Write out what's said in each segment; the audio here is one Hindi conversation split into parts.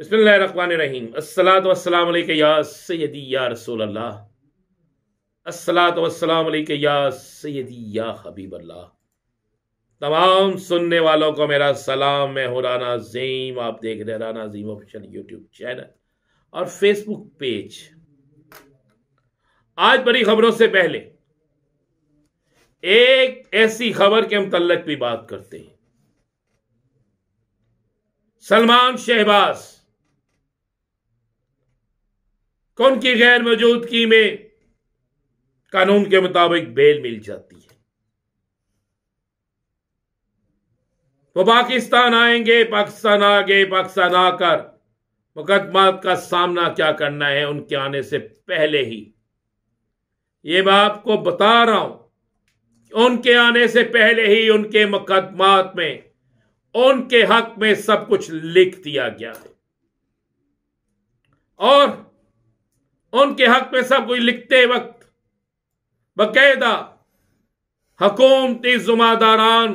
बसमीम असलातम या सैदी या रसूल असलातम या सैदी या तमाम सुनने वालों को मेरा सलाम मैं हूँ राना जीम आप देख रहे राना जीम ऑफिशियल यूट्यूब चैनल और फेसबुक पेज आज बड़ी खबरों से पहले एक ऐसी खबर के मुतलक भी बात करते हैं सलमान शहबाज़ कौन की गैर मौजूदगी में कानून के मुताबिक बेल मिल जाती है वो पाकिस्तान आएंगे पाकिस्तान आ गए पाकिस्तान आकर मुकदमात का सामना क्या करना है उनके आने से पहले ही ये मैं आपको बता रहा हूं उनके आने से पहले ही उनके मुकदमात में उनके हक में सब कुछ लिख दिया गया है और उनके हक में सब कुछ लिखते वक्त बकायदा हकूमती जुम्मेदारान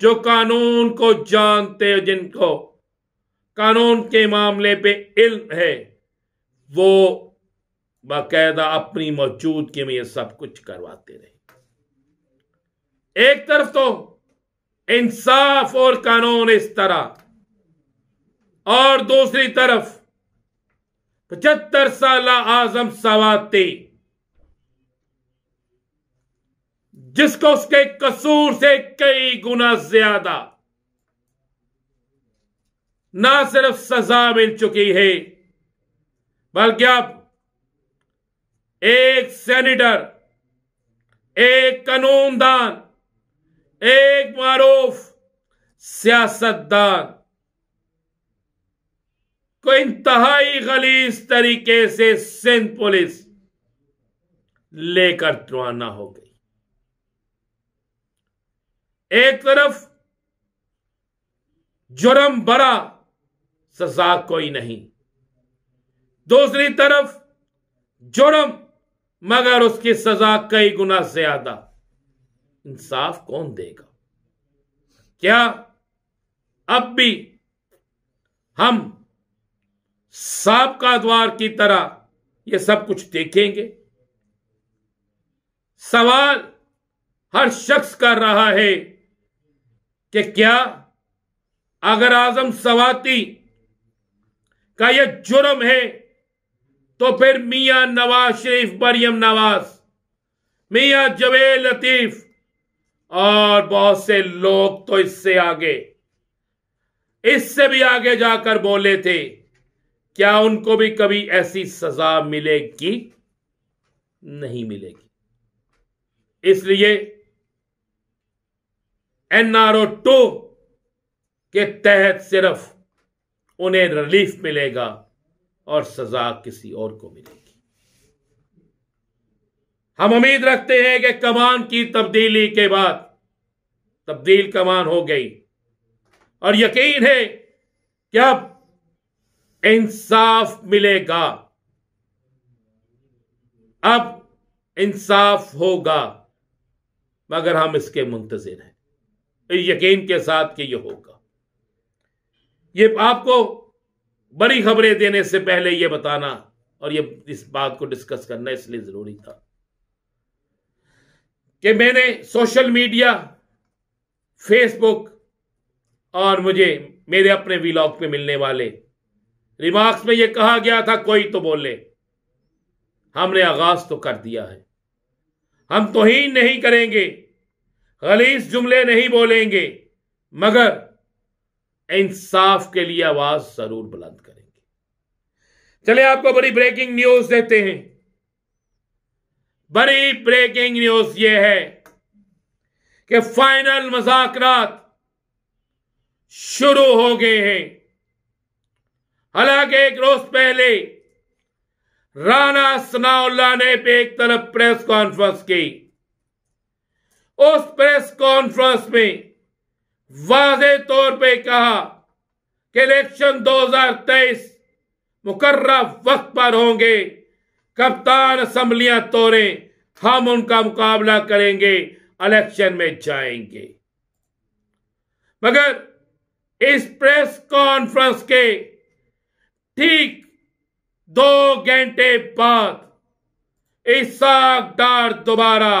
जो कानून को जानते हैं जिनको कानून के मामले पे इल्म है वो बाकायदा अपनी मौजूदगी में ये सब कुछ करवाते रहे एक तरफ तो इंसाफ और कानून इस तरह और दूसरी तरफ पचहत्तर साल आजम सवाते जिसको उसके कसूर से कई गुना ज्यादा ना सिर्फ सजा मिल चुकी है बल्कि अब एक सेनेटर एक कानूनदान एक मारूफ सियासतदान को इंतहाई गलीस तरीके से सिंध पुलिस लेकर रवाना हो गई एक तरफ जुर्म बड़ा सजा कोई नहीं दूसरी तरफ जुर्म मगर उसकी सजा कई गुना ज्यादा इंसाफ कौन देगा क्या अब भी हम सांप का द्वार की तरह ये सब कुछ देखेंगे सवाल हर शख्स कर रहा है कि क्या अगर आजम सवाती का यह जुर्म है तो फिर मियां नवाज शरीफ मरियम नवाज मियां जवेद लतीफ और बहुत से लोग तो इससे आगे इससे भी आगे जाकर बोले थे क्या उनको भी कभी ऐसी सजा मिलेगी नहीं मिलेगी इसलिए एनआरओ टू के तहत सिर्फ उन्हें रिलीफ मिलेगा और सजा किसी और को मिलेगी हम उम्मीद रखते हैं कि कमान की तब्दीली के बाद तब्दील कमान हो गई और यकीन है कि अब इंसाफ मिलेगा अब इंसाफ होगा मगर हम इसके मुंतजर हैं तो यकीन के साथ कि यह होगा यह आपको बड़ी खबरें देने से पहले यह बताना और यह इस बात को डिस्कस करना इसलिए जरूरी था कि मैंने सोशल मीडिया फेसबुक और मुझे मेरे अपने व्लॉग पे मिलने वाले रिमार्क्स में यह कहा गया था कोई तो बोले हमने आगाज तो कर दिया है हम तो ही नहीं करेंगे गलीस जुमले नहीं बोलेंगे मगर इंसाफ के लिए आवाज जरूर बुलंद करेंगे चले आपको बड़ी ब्रेकिंग न्यूज देते हैं बड़ी ब्रेकिंग न्यूज यह है कि फाइनल मजाकरात शुरू हो गए हैं हालांकि एक रोज पहले राना सनाउल्ला ने पे एक तरफ प्रेस कॉन्फ्रेंस की उस प्रेस कॉन्फ्रेंस में वाजे तौर पे कहा कि इलेक्शन 2023 मुकर्र वक्त पर होंगे कप्तान असम्बलियां तोड़े हम उनका मुकाबला करेंगे इलेक्शन में जाएंगे मगर इस प्रेस कॉन्फ्रेंस के ठीक दो घंटे बाद इसाक डार दोबारा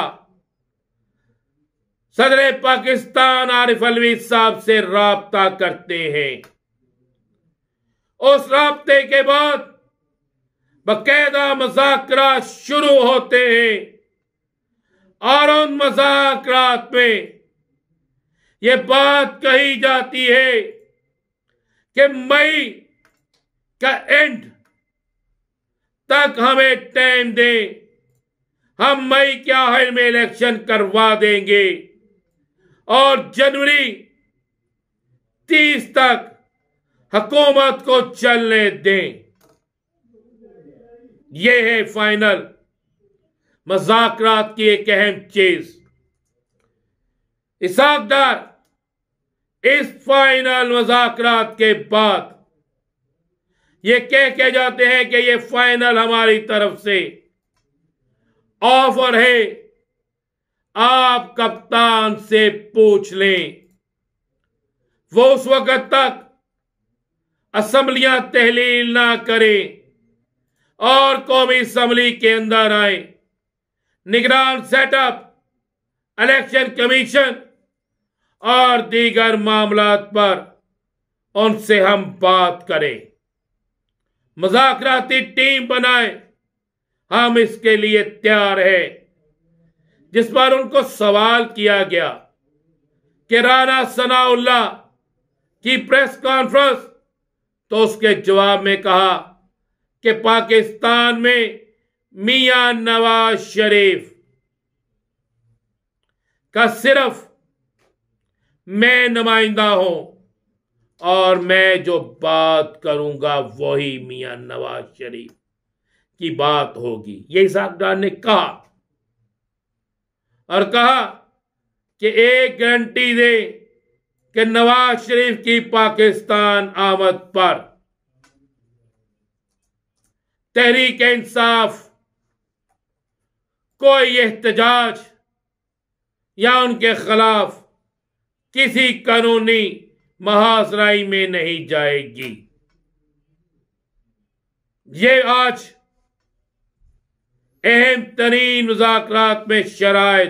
सदर पाकिस्तान आरिफ अलवी साहब से रबता करते हैं उस रबते के बाद बकायदा मजाकरा शुरू होते हैं और उन मजाकरात में यह बात कही जाती है कि मई का एंड तक हमें टाइम दें हम मई के आखिर में इलेक्शन करवा देंगे और जनवरी तीस तक हकूमत को चलने दें ये है फाइनल मजाकरात की एक अहम चीज इसाकदार इस फाइनल मजाकरात के बाद ये कह के जाते हैं कि ये फाइनल हमारी तरफ से ऑफर है आप कप्तान से पूछ लें वो उस वक्त तक असम्बलियां तहलील ना करें और कौमी असम्बली के अंदर आए निगरान सेटअप इलेक्शन कमीशन और दीगर मामला पर उनसे हम बात करें मजाकराती टीम बनाए हम इसके लिए तैयार है जिस पर उनको सवाल किया गया कि राना सनाउल्ला की प्रेस कॉन्फ्रेंस तो उसके जवाब में कहा कि पाकिस्तान में मियां नवाज शरीफ का सिर्फ मैं नुमाइंदा हूं और मैं जो बात करूंगा वही मियां नवाज शरीफ की बात होगी ये साहबदार ने कहा और कहा कि एक गारंटी दे कि नवाज शरीफ की पाकिस्तान आमद पर तहरीक इंसाफ कोई एहतजाज या उनके खिलाफ किसी कानूनी महासराई में नहीं जाएगी ये आज अहम तरीन मुजात में शराय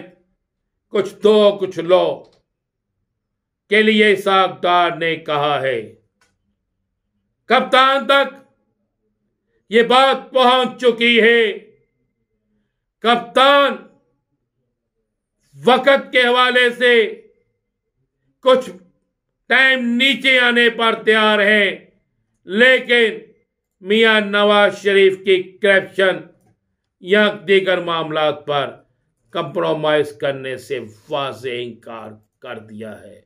कुछ दो कुछ लो के लिए सागदार ने कहा है कप्तान तक ये बात पहुंच चुकी है कप्तान वक्त के हवाले से कुछ टाइम नीचे आने पर तैयार है लेकिन मियां नवाज शरीफ की करप्शन या दीगर मामला पर कंप्रोमाइज करने से वाज इनकार कर दिया है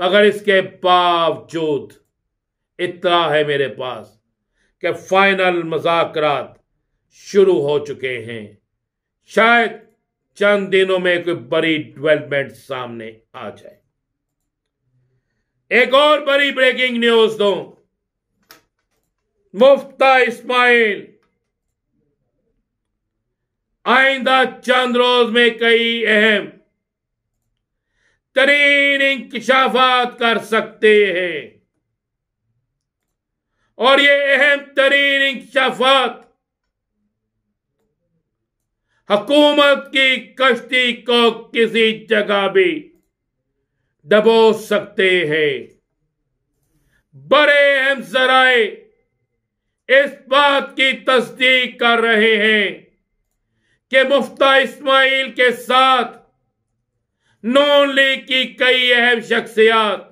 मगर इसके बावजूद इतना है मेरे पास कि फाइनल मजाक शुरू हो चुके हैं शायद चंद दिनों में कोई बड़ी डेवलपमेंट सामने आ जाए एक और बड़ी ब्रेकिंग न्यूज दो मुफ्ता इस्माइल आइंदा चंद रोज में कई अहम तरीन इंकशाफात कर सकते हैं और ये अहम तरीन इंकशाफात हकूमत की कश्ती को किसी जगह भी दबो सकते हैं बड़े अहम जराए इस बात की तस्दीक कर रहे हैं कि मुफ्ता इस्माइल के साथ नॉन लीग की कई अहम शख्सियात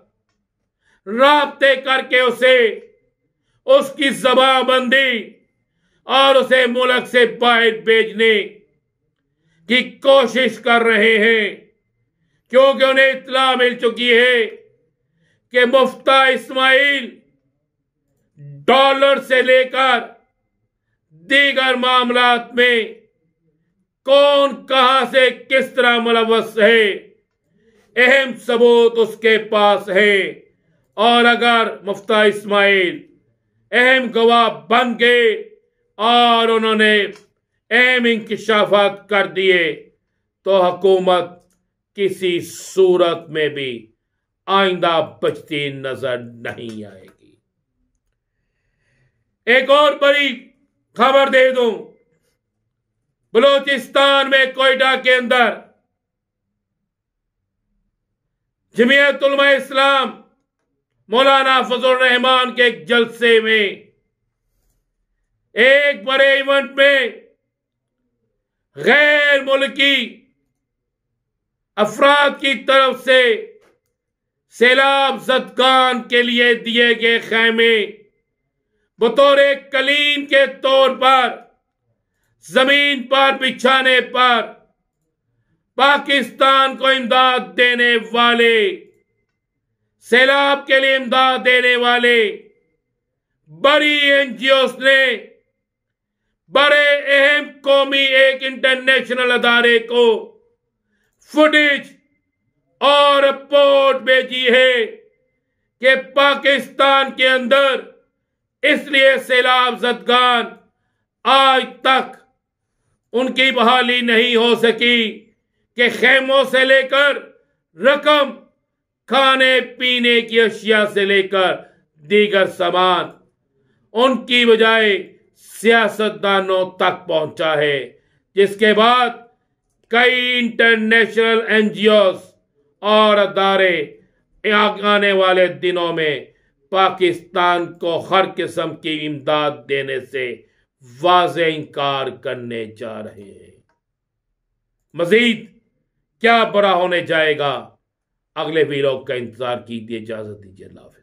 रबते करके उसे उसकी जबाबंदी और उसे मुल्क से बाहर भेजने की कोशिश कर रहे हैं क्योंकि उन्हें इतला मिल चुकी है कि मुफ्ता इस्माइल डॉलर से लेकर दीगर मामला में कौन कहां से किस तरह मुलवस है अहम सबूत उसके पास है और अगर मुफ्ता इस्माइल अहम गवाह बन गए और उन्होंने अहम इंकशाफात कर दिए तो हकूमत किसी सूरत में भी आइंदा बचती नजर नहीं आएगी एक और बड़ी खबर दे दू बलोचिस्तान में कोयटा के अंदर जमीयत इस्लाम मौलाना फजल रहमान के एक जलसे में एक बड़े इवेंट में गैर मुल्की अफराद की तरफ से सैलाब जदगान के लिए दिए गए खैमे बतौर कलीम के तौर पर जमीन पर बिछाने पर पाकिस्तान को इमदाद देने वाले सैलाब के लिए इमदाद देने वाले बड़ी एनजीओ ने बड़े अहम कौमी एक इंटरनेशनल अदारे को फुटेज और रिपोर्ट भेजी है कि पाकिस्तान के अंदर इसलिए सैलाब जदगान आज तक उनकी बहाली नहीं हो सकी कि खेमों से लेकर रकम खाने पीने की अशिया से लेकर दीगर सामान उनकी बजाय सियासतदानों तक पहुंचा है जिसके बाद कई इंटरनेशनल ओ और अदारे आने वाले दिनों में पाकिस्तान को हर किस्म की इमदाद देने से वाज इनकार करने जा रहे हैं मजीद क्या बड़ा होने जाएगा अगले वीलॉग का इंतजार कीजिए इजाजत दीजिए लाभ